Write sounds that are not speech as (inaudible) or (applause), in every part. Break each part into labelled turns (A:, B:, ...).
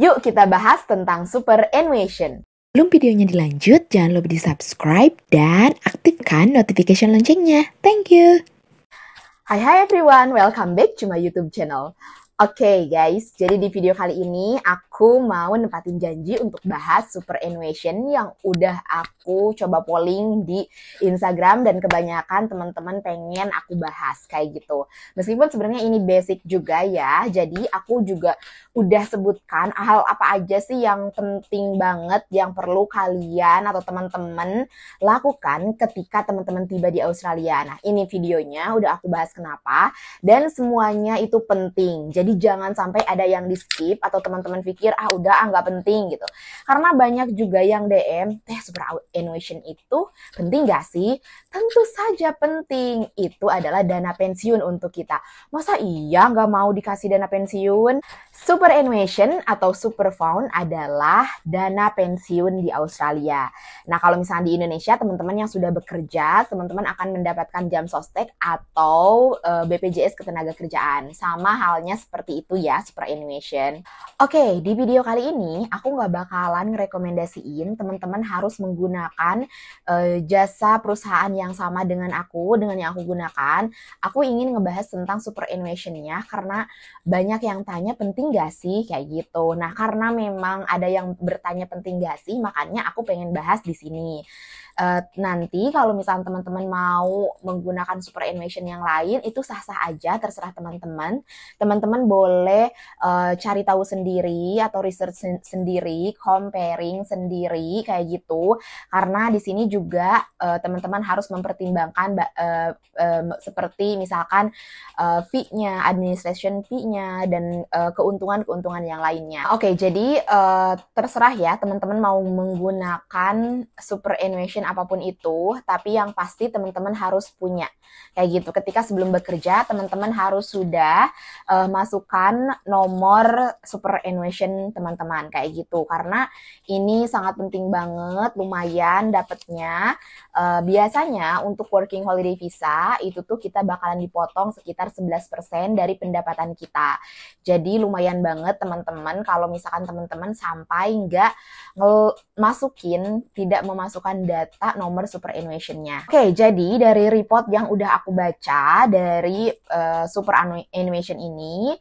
A: Yuk kita bahas tentang superannuation. Belum videonya dilanjut, jangan lupa di subscribe dan aktifkan notification loncengnya. Thank you! Hai hai everyone, welcome back to my YouTube channel. Oke okay, guys, jadi di video kali ini aku mau nempatin janji untuk bahas super innovation yang udah aku coba polling di Instagram dan kebanyakan teman-teman pengen aku bahas kayak gitu. Meskipun sebenarnya ini basic juga ya, jadi aku juga udah sebutkan hal apa aja sih yang penting banget yang perlu kalian atau teman-teman lakukan ketika teman-teman tiba di Australia. Nah ini videonya udah aku bahas kenapa dan semuanya itu penting. Jadi jadi jangan sampai ada yang di skip atau teman-teman pikir ah udah ah nggak penting gitu. Karena banyak juga yang DM teh super innovation itu penting gak sih? Tentu saja penting. Itu adalah dana pensiun untuk kita. Masa iya nggak mau dikasih dana pensiun? super innovation atau super fund adalah dana pensiun di Australia. Nah kalau misalnya di Indonesia teman-teman yang sudah bekerja, teman-teman akan mendapatkan jam sostek atau eh, BPJS ketenaga kerjaan. Sama halnya seperti seperti itu ya super Animation. Oke, okay, di video kali ini aku nggak bakalan ngerekomendasiin teman-teman harus menggunakan uh, jasa perusahaan yang sama dengan aku, dengan yang aku gunakan. Aku ingin ngebahas tentang Super innovation nya karena banyak yang tanya penting gak sih kayak gitu. Nah, karena memang ada yang bertanya penting gak sih, makanya aku pengen bahas di sini. Uh, nanti kalau misalnya teman-teman mau menggunakan super animation yang lain itu sah-sah aja terserah teman-teman. Teman-teman boleh uh, cari tahu sendiri atau research sen sendiri, comparing sendiri kayak gitu. Karena di sini juga teman eh, teman-teman harus mempertimbangkan uh, uh, seperti misalkan uh, fee-nya, administration fee-nya dan keuntungan-keuntungan uh, yang lainnya. Oke, okay, jadi uh, terserah ya teman-teman mau menggunakan super animation apapun itu, tapi yang pasti teman-teman harus punya. Kayak gitu. Ketika sebelum bekerja, teman-teman harus sudah uh, masukkan nomor super innovation teman-teman kayak gitu. Karena ini sangat penting banget, lumayan dapetnya. Uh, biasanya untuk working holiday visa itu tuh kita bakalan dipotong sekitar 11% dari pendapatan kita. Jadi lumayan banget teman-teman kalau misalkan teman-teman sampai nggak masukin, tidak memasukkan data serta nomor superannuation-nya. Oke, jadi dari report yang udah aku baca dari uh, eh, superannuation ini,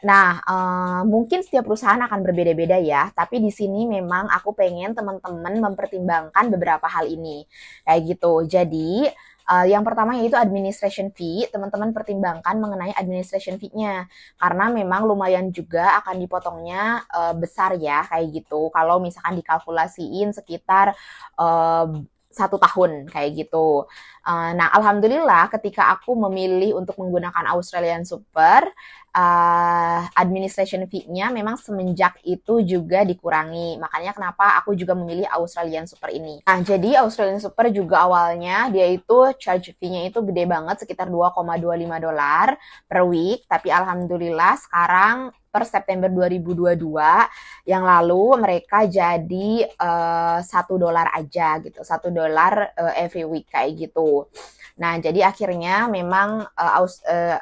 A: Nah, uh, mungkin setiap perusahaan akan berbeda-beda ya, tapi di sini memang aku pengen teman-teman mempertimbangkan beberapa hal ini. Kayak gitu. Jadi, uh, yang pertama yaitu administration fee, teman-teman pertimbangkan mengenai administration fee-nya. Karena memang lumayan juga akan dipotongnya uh, besar ya, kayak gitu. Kalau misalkan dikalkulasiin sekitar uh, satu tahun kayak gitu. Uh, nah, alhamdulillah ketika aku memilih untuk menggunakan Australian Super, uh, administration fee-nya memang semenjak itu juga dikurangi. Makanya kenapa aku juga memilih Australian Super ini. Nah, jadi Australian Super juga awalnya dia itu charge fee-nya itu gede banget sekitar 2,25 dolar per week, tapi alhamdulillah sekarang per September 2022 yang lalu mereka jadi eh, satu uh, dolar aja gitu satu dolar uh, every week kayak gitu nah jadi akhirnya memang uh, uh,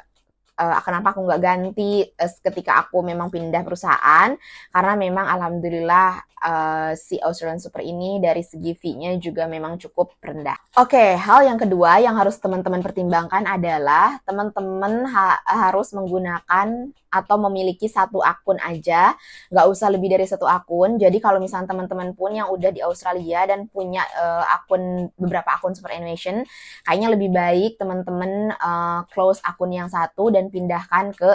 A: uh, eh, kenapa aku nggak ganti uh, ketika aku memang pindah perusahaan karena memang alhamdulillah uh, si Australian Super ini dari segi fee-nya juga memang cukup rendah. Oke, okay, hal yang kedua yang harus teman-teman pertimbangkan adalah teman-teman ha harus menggunakan atau memiliki satu akun aja, nggak usah lebih dari satu akun. Jadi kalau misalnya teman-teman pun yang udah di Australia dan punya uh, akun beberapa akun Super Animation, kayaknya lebih baik teman-teman uh, close akun yang satu dan pindahkan ke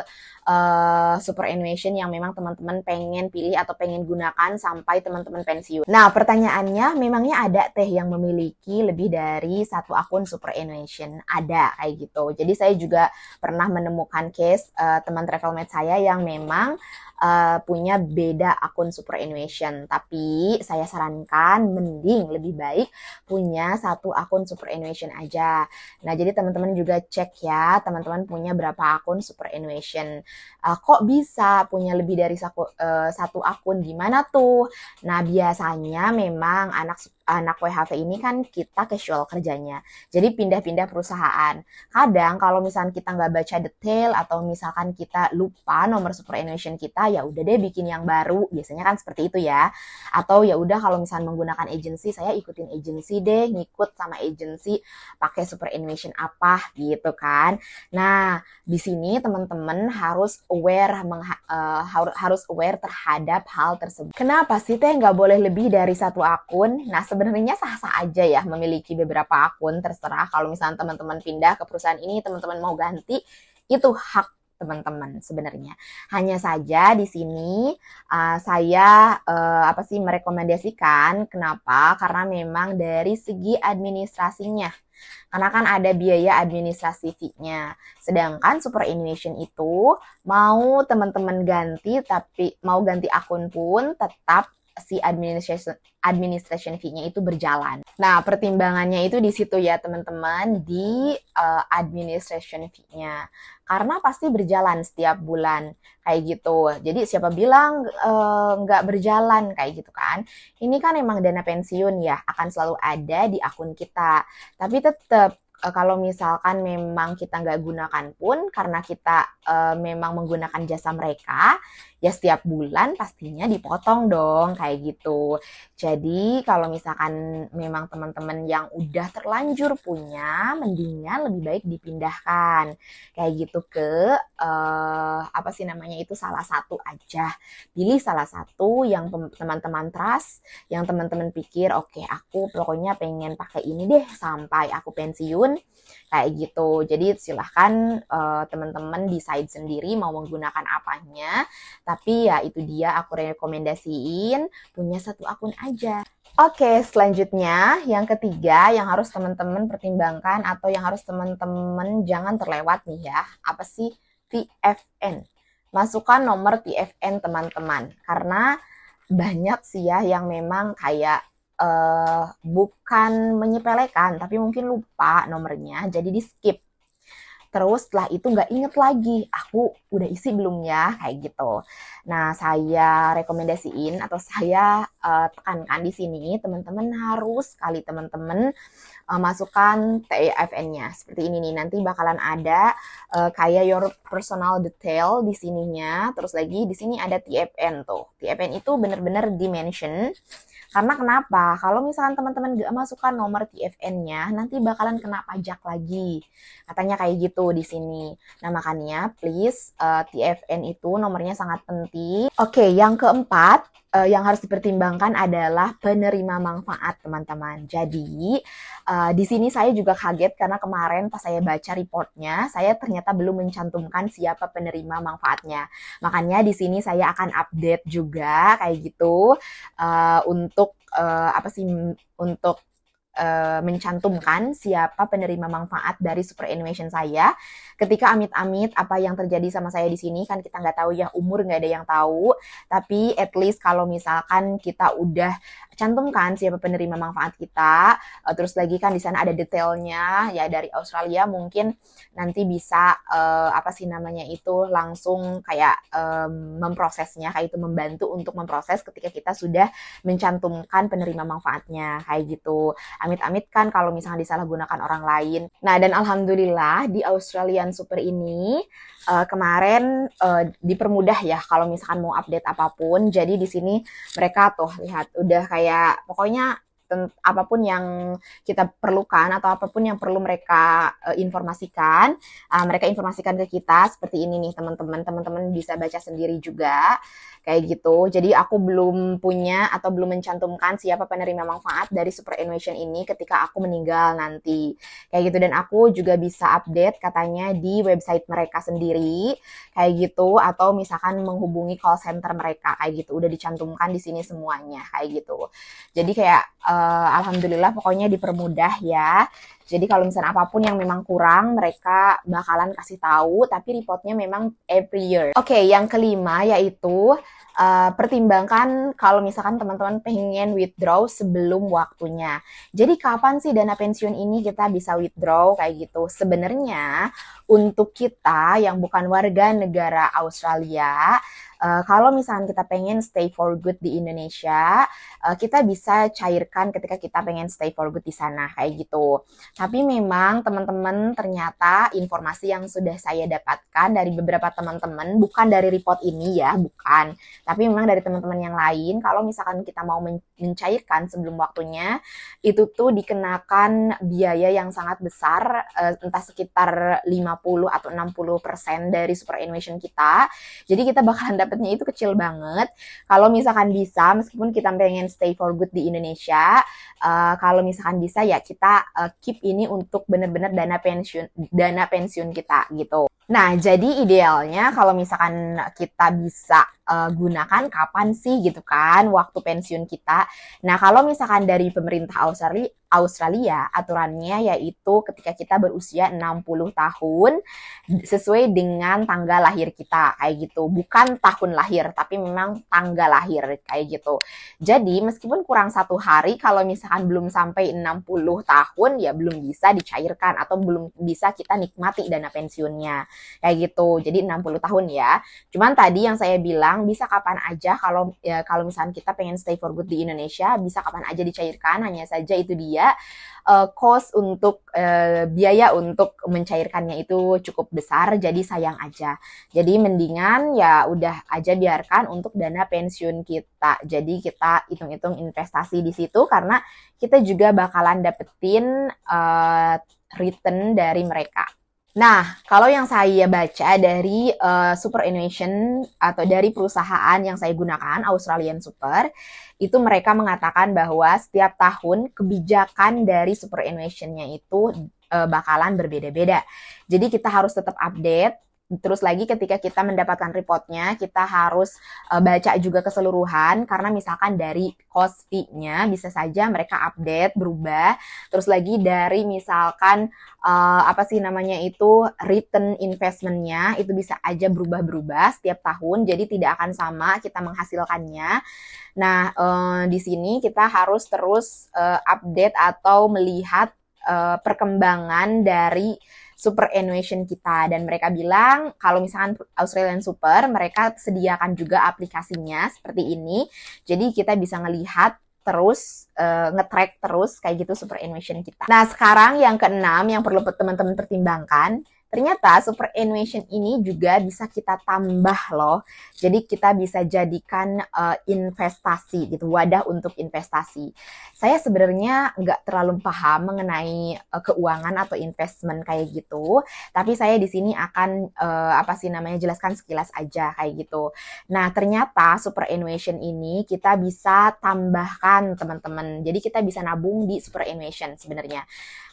A: uh, eh, superannuation yang memang teman-teman pengen pilih atau pengen gunakan sampai teman-teman pensiun. Nah, pertanyaannya memangnya ada teh yang memiliki lebih dari satu akun superannuation? Ada kayak gitu. Jadi saya juga pernah menemukan case uh, teman travelmate saya yang memang uh, punya beda akun superannuation. Tapi saya sarankan mending lebih baik punya satu akun superannuation aja. Nah, jadi teman-teman juga cek ya, teman-teman punya berapa akun superannuation. Uh, eh, kok bisa punya lebih dari saku, uh, eh, satu akun? Gimana tuh? Nah, biasanya memang anak anak WHV ini kan kita casual kerjanya. Jadi pindah-pindah perusahaan. Kadang kalau misalkan kita nggak baca detail atau misalkan kita lupa nomor superannuation kita, ya udah deh bikin yang baru. Biasanya kan seperti itu ya. Atau ya udah kalau misalkan menggunakan agency, saya ikutin agency deh, ngikut sama agency pakai superannuation apa gitu kan. Nah, di sini teman-teman harus aware uh, harus aware terhadap hal tersebut. Kenapa sih teh nggak boleh lebih dari satu akun? Nah, sebenarnya sah-sah aja ya memiliki beberapa akun terserah kalau misalnya teman-teman pindah ke perusahaan ini teman-teman mau ganti itu hak teman-teman sebenarnya. Hanya saja di sini uh, saya uh, apa sih merekomendasikan kenapa? Karena memang dari segi administrasinya karena kan ada biaya administrasi fee-nya. Sedangkan Super Indonesian itu mau teman-teman ganti tapi mau ganti akun pun tetap si administration administration fee-nya itu berjalan. Nah, pertimbangannya itu di situ ya, teman-teman, di uh, eh, administration fee-nya. Karena pasti berjalan setiap bulan kayak gitu. Jadi siapa bilang eh, nggak uh, berjalan kayak gitu kan? Ini kan emang dana pensiun ya, akan selalu ada di akun kita. Tapi tetap eh, kalau misalkan memang kita nggak gunakan pun karena kita uh, memang menggunakan jasa mereka ya setiap bulan pastinya dipotong dong kayak gitu. Jadi kalau misalkan memang teman-teman yang udah terlanjur punya, mendingan lebih baik dipindahkan kayak gitu ke uh, apa sih namanya itu salah satu aja. Pilih salah satu yang teman-teman trust, yang teman-teman pikir oke okay, aku pokoknya pengen pakai ini deh sampai aku pensiun kayak gitu. Jadi silahkan uh, teman-teman decide sendiri mau menggunakan apanya. Tapi ya itu dia aku rekomendasiin punya satu akun aja. Oke, selanjutnya yang ketiga yang harus teman-teman pertimbangkan atau yang harus teman-teman jangan terlewat nih ya. Apa sih VFN? Masukkan nomor TFN teman-teman karena banyak sih ya yang memang kayak uh, bukan menyepelekan tapi mungkin lupa nomornya jadi di skip Terus setelah itu nggak inget lagi, aku udah isi belum ya, kayak gitu. Nah, saya rekomendasiin atau saya uh, tekankan di sini, teman-teman harus kali teman-teman uh, masukkan tfn e nya Seperti ini nih, nanti bakalan ada uh, kayak your personal detail di sininya. Terus lagi di sini ada TFN tuh. TFN itu bener-bener dimension karena kenapa? Kalau misalkan teman-teman gak masukkan nomor TFN-nya, nanti bakalan kena pajak lagi. Katanya kayak gitu di sini. Nah, makanya please uh, eh, TFN itu nomornya sangat penting. Oke, okay, yang keempat, uh, yang harus dipertimbangkan adalah penerima manfaat teman-teman. Jadi uh, di sini saya juga kaget karena kemarin pas saya baca reportnya, saya ternyata belum mencantumkan siapa penerima manfaatnya. Makanya di sini saya akan update juga kayak gitu uh, untuk uh, apa sih untuk Eh, mencantumkan siapa penerima manfaat dari super animation saya. Ketika amit-amit apa yang terjadi sama saya di sini kan kita nggak tahu ya umur nggak ada yang tahu. Tapi at least kalau misalkan kita udah cantumkan siapa penerima manfaat kita, eh, terus lagi kan di sana ada detailnya ya dari Australia mungkin nanti bisa uh, apa sih namanya itu langsung kayak um, memprosesnya kayak itu membantu untuk memproses ketika kita sudah mencantumkan penerima manfaatnya kayak gitu amit-amit kan kalau misalnya disalahgunakan orang lain. Nah, dan alhamdulillah di Australian Super ini uh, kemarin uh, dipermudah ya kalau misalkan mau update apapun. Jadi di sini mereka tuh lihat udah kayak pokoknya apapun yang kita perlukan atau apapun yang perlu mereka uh, informasikan, uh, mereka informasikan ke kita seperti ini nih teman-teman, teman-teman bisa baca sendiri juga kayak gitu. Jadi aku belum punya atau belum mencantumkan siapa penerima manfaat dari Super Innovation ini ketika aku meninggal nanti. Kayak gitu dan aku juga bisa update katanya di website mereka sendiri kayak gitu atau misalkan menghubungi call center mereka kayak gitu. Udah dicantumkan di sini semuanya kayak gitu. Jadi kayak uh, uh, alhamdulillah pokoknya dipermudah ya. Jadi kalau misalnya apapun yang memang kurang, mereka bakalan kasih tahu, tapi reportnya memang every year. Oke, okay, yang kelima yaitu uh, pertimbangkan kalau misalkan teman-teman pengen withdraw sebelum waktunya. Jadi kapan sih dana pensiun ini kita bisa withdraw kayak gitu? Sebenarnya untuk kita yang bukan warga negara Australia, uh, kalau misalkan kita pengen stay for good di Indonesia, uh, kita bisa cairkan ketika kita pengen stay for good di sana kayak gitu. Tapi memang teman-teman ternyata informasi yang sudah saya dapatkan dari beberapa teman-teman bukan dari report ini ya, bukan. Tapi memang dari teman-teman yang lain kalau misalkan kita mau mencairkan sebelum waktunya itu tuh dikenakan biaya yang sangat besar eh, entah sekitar 50 atau 60% dari super innovation kita. Jadi kita bakalan dapatnya itu kecil banget. Kalau misalkan bisa meskipun kita pengen stay for good di Indonesia, eh, kalau misalkan bisa ya kita eh, keep ini untuk benar-benar dana pensiun dana pensiun kita gitu. Nah, jadi idealnya kalau misalkan kita bisa uh, gunakan kapan sih gitu kan waktu pensiun kita. Nah, kalau misalkan dari pemerintah Australia Australia aturannya yaitu ketika kita berusia 60 tahun sesuai dengan tanggal lahir kita kayak gitu. Bukan tahun lahir tapi memang tanggal lahir kayak gitu. Jadi meskipun kurang satu hari kalau misalkan belum sampai 60 tahun ya belum bisa dicairkan atau belum bisa kita nikmati dana pensiunnya kayak gitu. Jadi 60 tahun ya. Cuman tadi yang saya bilang bisa kapan aja kalau ya, kalau misalkan kita pengen stay for good di Indonesia bisa kapan aja dicairkan hanya saja itu dia kos uh, eh, cost untuk uh, biaya untuk mencairkannya itu cukup besar jadi sayang aja jadi mendingan ya udah aja biarkan untuk dana pensiun kita jadi kita hitung-hitung investasi di situ karena kita juga bakalan dapetin uh, return dari mereka Nah, kalau yang saya baca dari uh, Super Innovation atau dari perusahaan yang saya gunakan, Australian Super, itu mereka mengatakan bahwa setiap tahun kebijakan dari Super Innovationnya itu uh, bakalan berbeda-beda. Jadi kita harus tetap update Terus lagi ketika kita mendapatkan reportnya, kita harus uh, baca juga keseluruhan karena misalkan dari cost fee-nya bisa saja mereka update berubah. Terus lagi dari misalkan uh, apa sih namanya itu return investmentnya itu bisa aja berubah-berubah setiap tahun. Jadi tidak akan sama kita menghasilkannya. Nah, uh, di sini kita harus terus uh, update atau melihat uh, perkembangan dari superannuation kita dan mereka bilang kalau misalkan Australian Super mereka sediakan juga aplikasinya seperti ini jadi kita bisa ngelihat terus uh, ngetrack terus kayak gitu Super Innovation kita. Nah sekarang yang keenam yang perlu teman-teman pertimbangkan Ternyata super innovation ini juga bisa kita tambah loh. Jadi kita bisa jadikan uh, investasi gitu, wadah untuk investasi. Saya sebenarnya nggak terlalu paham mengenai uh, keuangan atau investment kayak gitu, tapi saya di sini akan uh, apa sih namanya jelaskan sekilas aja kayak gitu. Nah, ternyata super innovation ini kita bisa tambahkan teman-teman. Jadi kita bisa nabung di super innovation sebenarnya.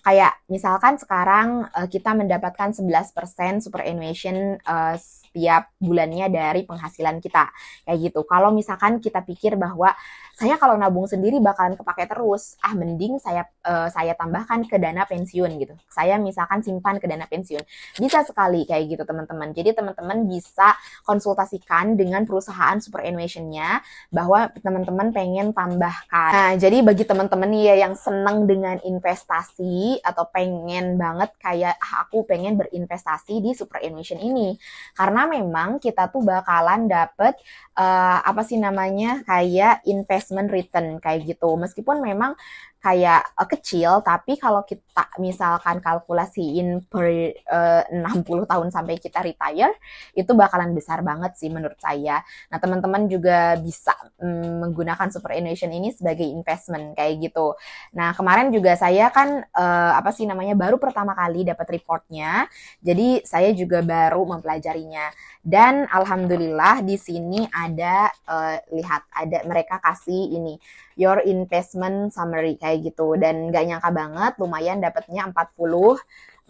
A: Kayak misalkan sekarang uh, kita mendapatkan 11% superannuation uh, eh, setiap bulannya dari penghasilan kita. Kayak gitu. Kalau misalkan kita pikir bahwa saya kalau nabung sendiri bakalan kepake terus, ah mending saya uh, saya tambahkan ke dana pensiun gitu. Saya misalkan simpan ke dana pensiun. Bisa sekali kayak gitu teman-teman. Jadi teman-teman bisa konsultasikan dengan perusahaan superannuation-nya bahwa teman-teman pengen tambahkan. Nah, jadi bagi teman-teman ya yang senang dengan investasi atau pengen banget kayak ah, aku pengen berinvestasi di superannuation ini karena karena memang kita tuh bakalan dapet uh, apa sih namanya kayak investment return kayak gitu meskipun memang kayak uh, kecil tapi kalau kita misalkan kalkulasiin per eh, uh, 60 tahun sampai kita retire itu bakalan besar banget sih menurut saya. Nah, teman-teman juga bisa um, menggunakan superannuation ini sebagai investment kayak gitu. Nah, kemarin juga saya kan uh, apa sih namanya baru pertama kali dapat reportnya. Jadi saya juga baru mempelajarinya dan alhamdulillah di sini ada uh, lihat ada mereka kasih ini your investment summary kayak gitu dan gak nyangka banget lumayan dapatnya 40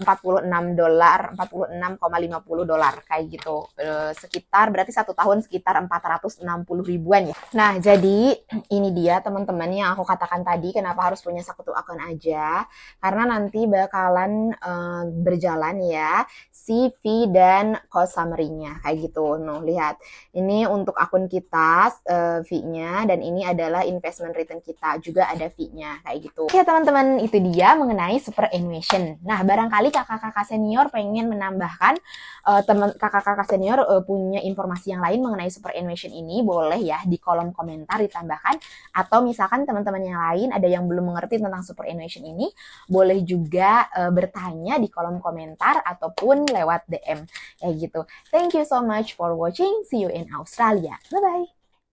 A: 46 dolar, 46,50 dolar kayak gitu. E, sekitar berarti satu tahun sekitar 460 ribuan ya. Nah, jadi (clears throat) ini dia teman-teman yang aku katakan tadi kenapa harus punya satu akun aja karena nanti bakalan e, berjalan ya CV dan cost summary-nya kayak gitu. Nuh, lihat. Ini untuk akun kita e, eh, fee-nya dan ini adalah investment return kita juga ada fee-nya kayak gitu. Oke, teman-teman, itu dia mengenai super superannuation. Nah, barangkali kakak-kakak senior pengen menambahkan uh, eh, teman kakak-kakak senior uh, punya informasi yang lain mengenai super innovation ini boleh ya di kolom komentar ditambahkan atau misalkan teman-teman yang lain ada yang belum mengerti tentang super innovation ini boleh juga uh, bertanya di kolom komentar ataupun lewat DM kayak gitu. Thank you so much for watching. See you in Australia. Bye bye.